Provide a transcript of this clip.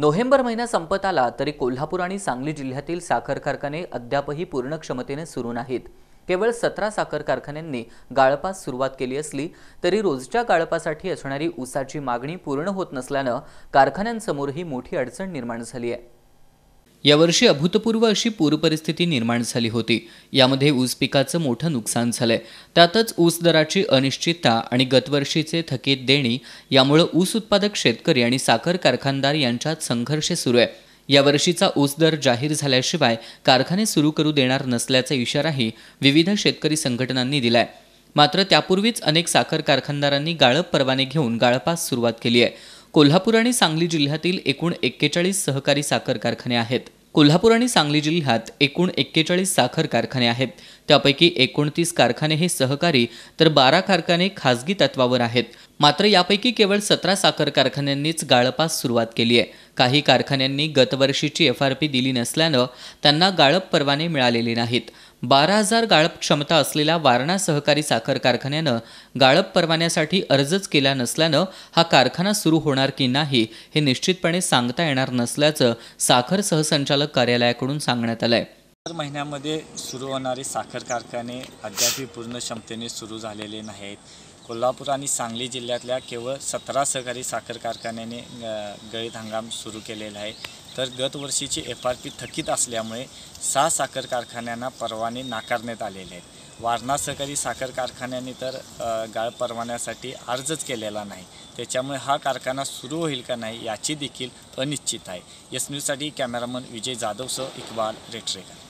November महिना संपत आला तरी कोल्हापूर आणि सांगली जिल्ह्यातील साखर कारखाने अद्यापही पूर्ण क्षमतेने सुरू नाहीत केवळ सतरा साखर कारखान्यांनी गाळपास सुरुवात केली असली तरी रोजच्या गाळपासाठी असणारी ऊसाची मागणी पूर्ण होत नसल्यानं कारखान्यांसमोरही मोठी अडचण निर्माण झाली आहे यावर्षी अभूतपूर्व अशी पूरपरिस्थिती निर्माण झाली होती यामध्ये ऊस पिकाचं मोठं नुकसान झालंय त्यातच ऊस दराची अनिश्चितता आणि गतवर्षीचे थकीत देणी यामुळे ऊस उत्पादक शेतकरी आणि साखर कारखानदार यांच्यात संघर्ष सुरू आहे यावर्षीचा ऊस दर जाहीर झाल्याशिवाय कारखाने सुरू करू देणार नसल्याचा इशाराही विविध शेतकरी संघटनांनी दिलाय मात्र त्यापूर्वीच अनेक साखर कारखानदारांनी गाळप परवाने घेऊन गाळपास सुरुवात केली आहे कोल्हापूर आणि सांगली जिल्ह्यातील एकूण एक्केचाळीस सहकारी साखर कारखाने आहेत कोल्हापूर आणि सांगली जिल्ह्यात एकूण एक्केचाळीस साखर कारखाने आहेत त्यापैकी एकोणतीस कारखाने हे सहकारी तर बारा कारखाने खासगी तत्वावर आहेत मात्र यापैकी केवळ सतरा साखर कारखान्यांनीच गाळपास सुरुवात केली आहे काही कारखान्यांनी गतवर्षीची एफ आर पी दिली नसल्यानं त्यांना गाळप परवाने मिळालेले नाहीत बारा हजार गाळप क्षमता असलेल्या वारणा सहकारी साखर कारखान्यानं गाळप परवान्यासाठी अर्जच केला नसल्यानं हा कारखाना सुरू होणार की नाही हे निश्चितपणे सांगता येणार नसल्याचं साखर सहसंचालक कार्यालयाकडून सांगण्यात आलंय आहे दर महिन्यामध्ये सुरू होणारे साखर कारखाने अद्यापही पूर्ण क्षमतेने सुरू झालेले नाहीत कोल्हापूर आणि सांगली जिल्ह्यातल्या केवळ सतरा सहकारी साखर कारखान्याने गळीत हंगाम सुरू केलेला आहे तर गतवर्षीची एफ आर पी थकीत असल्यामुळे सहा साखर कारखान्यांना परवाने नाकारण्यात आलेले आहेत वारणा सहकारी साखर कारखान्याने तर गाळ परवान्यासाठी अर्जच केलेला नाही त्याच्यामुळे हा कारखाना सुरू होईल का नाही याची देखील अनिश्चित आहे एस न्यूजसाठी कॅमेरामन विजय जाधवसह इकबाल रेटरेकर